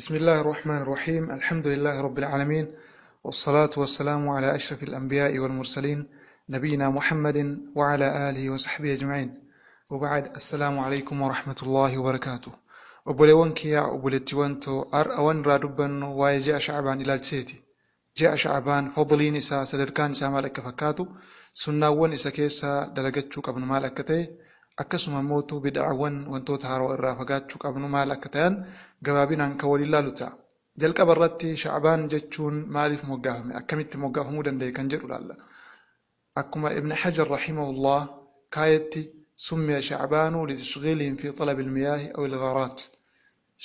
بسم الله الرحمن الرحيم الحمد لله رب العالمين والصلاة والسلام على أشرف الأنبياء والمرسلين نبينا محمد وعلى آله وصحبه أجمعين وبعد السلام عليكم ورحمة الله وبركاته وبلونكيا وبلتوانتو أر أون رادبن ويجاء شعبان إلى جسيتي جاء شعبان فضلين إسا سدركان إسا مالك فكاتو سنة ون إسا كيسا دلقتشوك ابن مالك تيه akkasuma mootuu bida'aawwan wantoota haroo irraa fagaachuu qabnu maal akka ta'an gabaabinaan kan wal ilaalu ta'a. Jalqaba irratti shacbaan jechuun maaliif moggaafame akkamitti moggaafamuu danda'e kan jedhu laalla. Akkuma Ibn Hajar rahimahullah kaayetti summiya shacbaanu litishghiiliin fi xalabi ilmiyaahi aw ilghaaraat.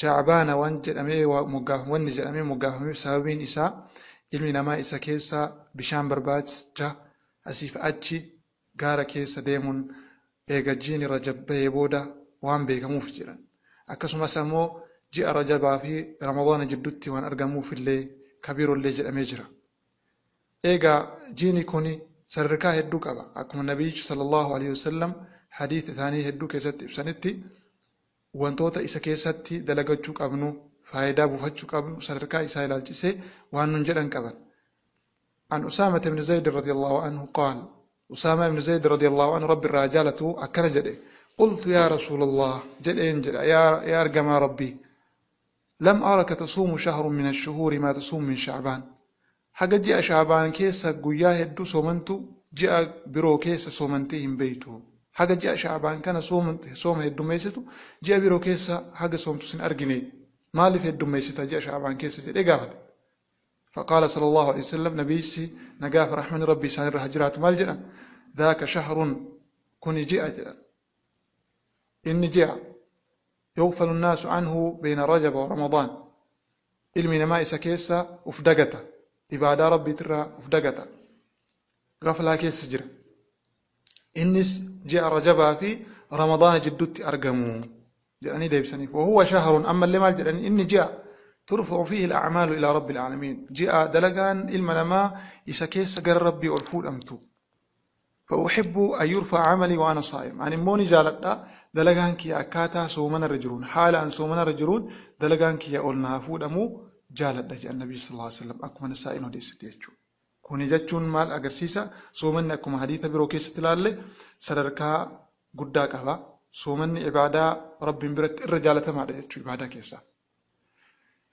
Shacbaana waan jedhamee wanni jedhamee moggaafame sababiin isaa ilmi namaa isa keessaa bishaan barbaacha asiif achi gaara keessa deemuun eega jiini rajab bahee booda waan beekamuuf jedhan akkasumas ammoo ji'a rajabaa fi ramadaana jidduutti waan argamuuf illee kabiirollee jedhamee jira eegaa jiini kun sadarkaa hedduu qaba akkuma nabiyyichi sallallahu alaihi wasallam hadiis isaanii hedduu keessatti ibsanitti wantoota isa keessatti dalagachuu qabnu faayidaa buufachuu qabnu sadarkaa isaa ilaalchisee waan nun jedhan qaban an usaamata ibn zayd radiallahu anhu qaala أسامة بن زيد رضي الله عنه رب الرجالة أكن جده قلت يا رسول الله جدين جد يا يا رجما ربي لم أرك تصوم شهر من الشهور ما تصوم من شعبان حق جاء شعبان كيس جياه الدو سومنتو جاء برو كيس سومنتهم بيتو حق جاء شعبان كان سوم سوم هدو جاء برو كيس حق سومتو سن أرجني مالف هدو ميستا جاء شعبان كيس جد إيه فقال صلى الله عليه وسلم نبيسي نقاف رحمن ربي سان هجرات مالجنا ذاك شهر كن جاء جلا إن جاء يغفل الناس عنه بين رجب ورمضان إلمي نما إسا كيسا أفدقتا إبادة ربي ترى أفدقتا غفلا كيس جرا إنس جاء رجبا في رمضان جدت أرقمو جراني ديبسني وهو شهر أما اللي ما جراني إني جاء ترفع فيه الأعمال إلى رب العالمين جاء دلقان dalagaan ilma namaa ربي والفول أمتو فأحب أن يرفع عملي وأنا صائم أنا يعني موني لا دلقان كي أكاتا سومنا رجلون حالا أن سومنا رجلون دلقان كي أولنا فود أمو جالدة النبي صلى الله عليه وسلم أكمن سائن ودي ستيتشو كوني جاتشون مال أغرسيسا سومنا أكم حديثة برو كي ستلال سرركا قدا كهوا سومن رب برت الرجالة ما عبادة كيسا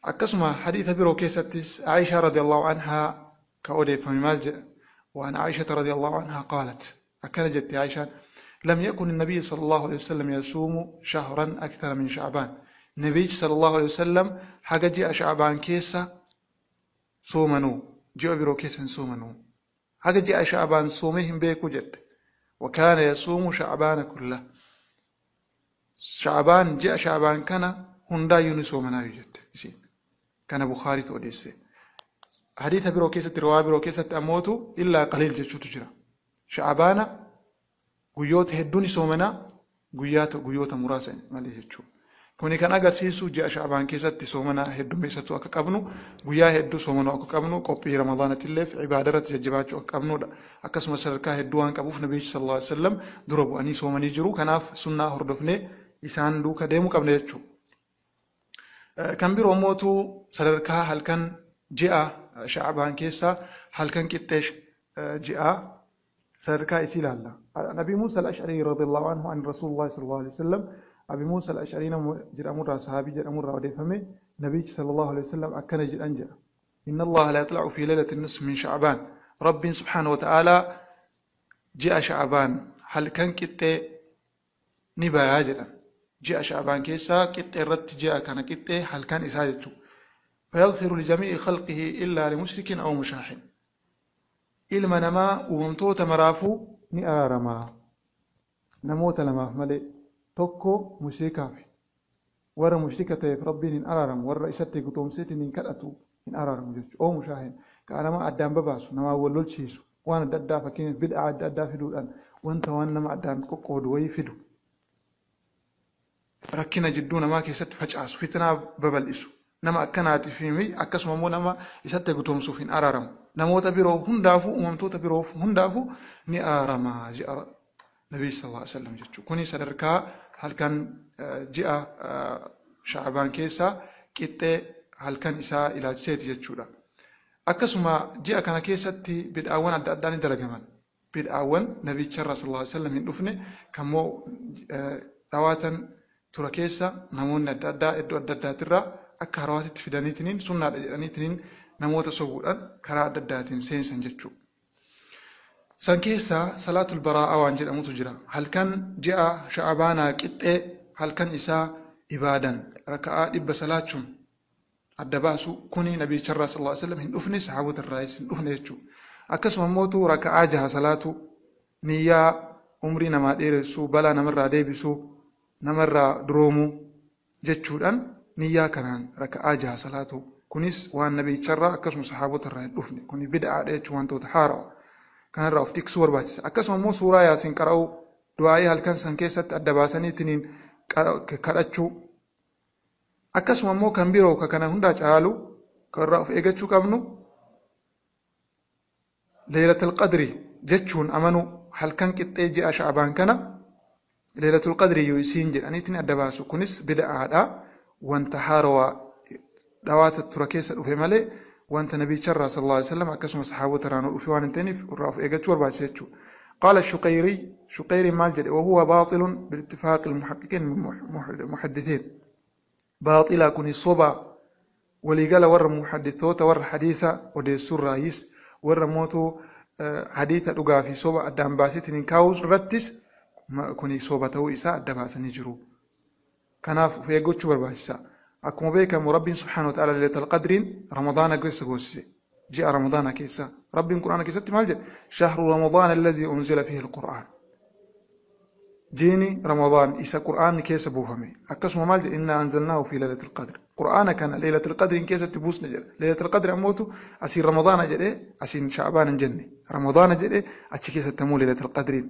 أقسم حديث biroo عائشة رضي الله عنها ka odeeffame maal وأن عائشة رضي الله عنها قالت أكن jette عائشة لم يكن النبي صلى الله عليه وسلم يصوم شهرا أكثر من شعبان نبي صلى الله عليه وسلم حاجة جاء شعبان كيسة صومنو جاء برو كيسة صومنو حاجة جاء شعبان صومهم بيك جد وكان يصوم شعبان كله شعبان جاء شعبان كان هندا يونس منا يجد kana Bukaariitu odeesse. Hadiisa biroo keessatti, riwaa biroo keessatti ammootu illaa qaliil jechuutu jira. Sha'abaana guyyoota hedduun isoomanaa guyyaata guyyoota muraasa malee jechuudha. Kuni kan agarsiisu ji'a Sha'abaan keessatti soomanaa heddummessattuu akka qabnu, guyyaa hedduu soomanuu akka qabnu, qophii Ramadaanatti illee ibaada irratti jajjabaachuu akka qabnudha. Akkasumas sadarkaa hedduu waan qabuuf Nabiyyi sallallahu alaihi wasallam dura bu'anii soomanii jiru. Kanaaf sunnaa hordofnee isaan duuka deemuu qabna jechuudha. Kan biroo mootuu sadarkaa halkan ji'a sha'abaan keessaa halkan qixxee ji'a sadarkaa isii ilaalla. Abi Muusa al-Ash'arii radiyallahu anhu an Rasuulullah sallallahu alaihi wasallam Abi Muusa al-Ash'arii nama jedhamurraa sahaabii jedhamurraa odeeffame nabichi sallallahu alaihi wasallam akkana jedhan jedha. Inna Allah la yatla'u fi laylatin nisf min sha'baan. Rabbiin subhaanahu wa ta'aalaa ji'a sha'baan halkan qixxee ni bayaa jedhan. جئ شعبان كيسا كت رت جئ كان كت هل كان إسادته فيغفر لجميع خلقه إلا لمشرك أو مشاحن إلما نما وممتوت مرافو نئر رما نموت لما ملئ توكو مشركا ور مشركة ربين إن أرارم ور إسات قطوم سيتين إن كالأتو إن أرارم جوش أو مشاحن كأنما أدام بباسو نما ولول شيسو وانا دادا فكين بدأ أدادا فدو الآن وانت وانما أدام كوكو دوي فدو rakkina jidduu namaa keessatti facaasu fitnaa babal'isu nama akkanaatii fi akkasuma immoo nama isatti gutumsuuf hin araaramu namoota biroo hundaafuu uumamtoota biroo hundaafuu ni aramaa ji'a nabii sallallahu alaihi wasallam jechuudha kuni sadarkaa halkan ji'a sha'abaan keessaa qixxee halkan isaa ilaalchiseeti jechuudha akkasuma ji'a kana keessatti bid'aawwan adda addaa ni dalagaman bid'aawwan nabicharra sallallahu alaihi wasallam hin dhufne kammoo dhawaatan tura keessa namoonni adda addaa iddoo adda addaatirraa akka harawaatitti fidaniitiin sunnaadha jedhaniitiin namoota sobuudhaan karaa adda addaatiin seensan jechuudha. San keessaa salaatul Baraa waan jedhamutu jira. Halkan ji'a sha'abaanaa qixxee halkan isaa ibaadan raka'aa dhibba salaachuun adda baasu kuni nabicharraa sallallahu alaihi hin dhufne hin dhufne jechuudha. jaha salaatu niyyaa umrii namaa dheeressuu balaa namarraa deebisuu namarraa duroomu jechuudhaan niyyaa kanaan raka'aa jaha salaatu kunis waan nabiicharraa akkasuma sahaabotarraa hin dhufne kun bid'aadha jechuun wantoota haarawa kanarraa of tiksuu barbaachisa akkasuma immoo suuraa yaasin qara'u du'aayee halkan san keessatti adda baasanii ittiin kadhachuu akkasuma immoo kan biroo ka kana hundaa caalu kanarraa of eeggachuu qabnu leelatal qadri jechuun amanu halkan qixxee ji'a sha'abaan kana. ليلة القدر يسينجر أني تني أدبا سكونس بدا آدا وانت هاروا دوات التركيس الأوفي مالي وانت نبي شرى صلى الله عليه وسلم أكسم صحابه ترانو الأوفي وان في ورافو إيجا تشور قال الشقيري شقيري مالجري وهو باطل بالاتفاق المحققين من محدثين باطل كوني صوبا ولي قال ور محدثو تور حديثة ودي سور رئيس ور موتو حديثة لقافي صوبا الدام باسيتين كاوز رتس kuni soba ta'uu isaa adda baasanii jiru. Kanaaf of eeggachuu barbaachisa. Akkuma beekamu Rabbiin subhaanahu ta'ala leetal qadriin Ramadaana keessa goosise. Ji'a Ramadaana keessa. Rabbiin Qur'aana keessatti maal jedhe? Shahru Ramadaana allazii unzila fihi al-Qur'aan. جيني رمضان إسا قرآن كيس بوفمي أكسو Inna إنا fi في ليلة القدر قرآن كان ليلة القدر كيس تبوس نجر ليلة القدر أموتو أسين رمضان جري أسين شعبان جني رمضان جري أتشي كيس تمو ليلة القدر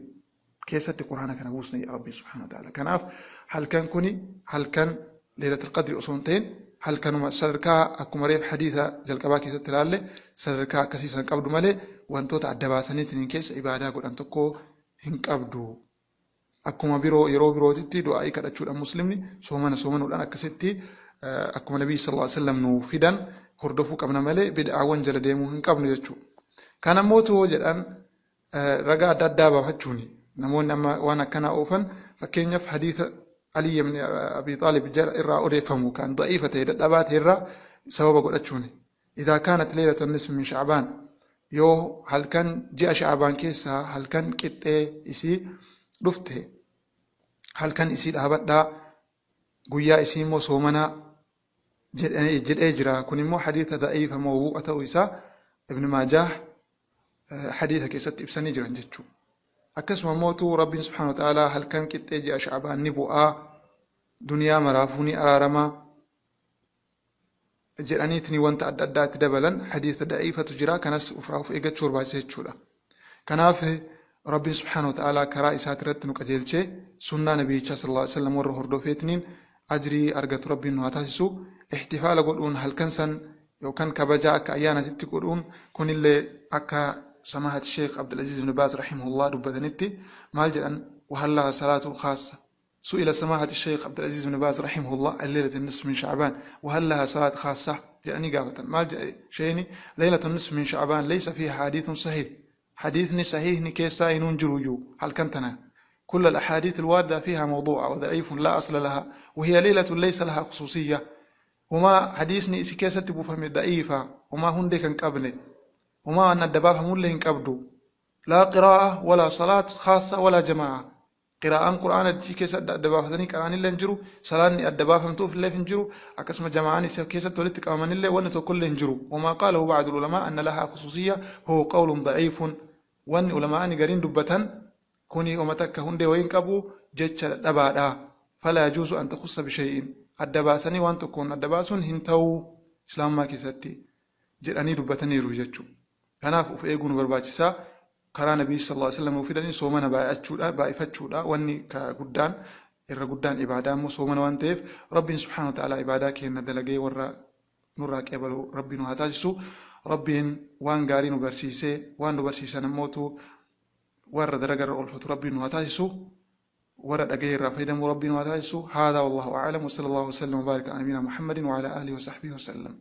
keessatti quraana kana buusne rabbii subhaana ta'ala kanaaf halkan kuni halkan leelatul qadri osoo hin ta'in halkanuma sadarkaa akkuma reef hadiisa jalqabaa keessatti ilaalle sadarkaa akkasii san qabdu malee wantoota adda baasaniitiin keessa ibaadaa godhan tokko hin qabdu. Akkuma biroo yeroo birootitti du'aa'ii kadhachuudhaan muslimni soomana soomanuudhaan akkasitti akkuma nabii sallallahu alaihi wasallam nuu fidan hordofuu qabna malee bid'aawwan jala deemuu hin qabnu jechuudha. Kanammoo too jedhan ragaa adda addaa baafachuuni نمون أما وأنا كان أوفن فكين يف حديث علي بن أبي طالب جرى إرى أريفه كان ضعيفة دبات إرى سبب قد أتشوني إذا كانت ليلة النصف من شعبان يو هل كان جاء شعبان كيسا هل كان كتة إسي رفته هل كان إسي لهبت دا قويا إسي مو سومنا جد إجرا كن مو حديث ضعيف موضوع أتويسا ابن ماجه حديث كيسة إبسان إجرا جتشو akkasuma mootuu rabbiin subhaana ta'aalaa halkan qixxee ji'a sha'abaan ni bu'aa duniyaa maraafuu ni araaramaa jedhaniiti ni wanta adda addaatti dabalan hadiisa da'iifatu jira kanas ofirraa of eeggachuu barbaachisa jechuudha. Kanaaf rabbiin subhaana ta'aalaa karaa isaati irratti nu qajeelchee sunnaa nabiyyicha sallallahu alaihi wasallam warra hordofeetiniin ajrii argatu rabbiin nu haa taasisu ihtifaala godhuun halkan san yookaan kabajaa akka ayyaanaatti godhuun kunillee akka سماحة الشيخ عبد العزيز بن باز رحمه الله دبتنتي مال مالجا وهل لها صلاة خاصة سئل سماحة الشيخ عبد العزيز بن باز رحمه الله الليلة النصف من شعبان وهل لها صلاة خاصة يعني قابة مالجا شيني ليلة النصف من شعبان ليس فيها حديث صحيح حديث صحيح كي ساينون جرويو هل كنتنا كل الأحاديث الواردة فيها موضوع وضعيف لا أصل لها وهي ليلة ليس لها خصوصية وما حديثني سكاسة بفهم ضعيفة وما هندي كان قبل وما أن الدباب مله قبدو لا قراءة ولا صلاة خاصة ولا جماعة قراءة القرآن في كيس الدباب ثاني قرآن اللي نجرو صلاة الدباب هم توف اللي نجرو أقسم جماعة كيس تولد أمان اللي وأن كل نجرو وما قاله بعض العلماء أن لها خصوصية هو قول ضعيف وأن علماء قرين دبة كوني أمتك هندي وين جيتش الدباء دبا فلا يجوز أن تخص بشيء الدبا ثاني وأن تكون الدبا هنتو إسلام ما كيستي جرأني دبتني رجتشو كناف في أيقون برباجسا كران النبي صلى الله عليه وسلم وفيدني سومنا باي أتشودا باي فتشودا واني كقدان إر قدان إبادة مو سومنا وانتيف ربي سبحانه وتعالى إبادة كي ندلقي ورا نورا كيبلو ربي نهاتاجسو ربي وان غاري نبرسيسي وان نبرسيسي نموتو ورا درقر ألفت ربي نهاتاجسو ورا دقير رفيدا ربي نهاتاجسو هذا والله أعلم وصلى الله وسلم وبارك على نبينا محمد وعلى آله وصحبه وسلم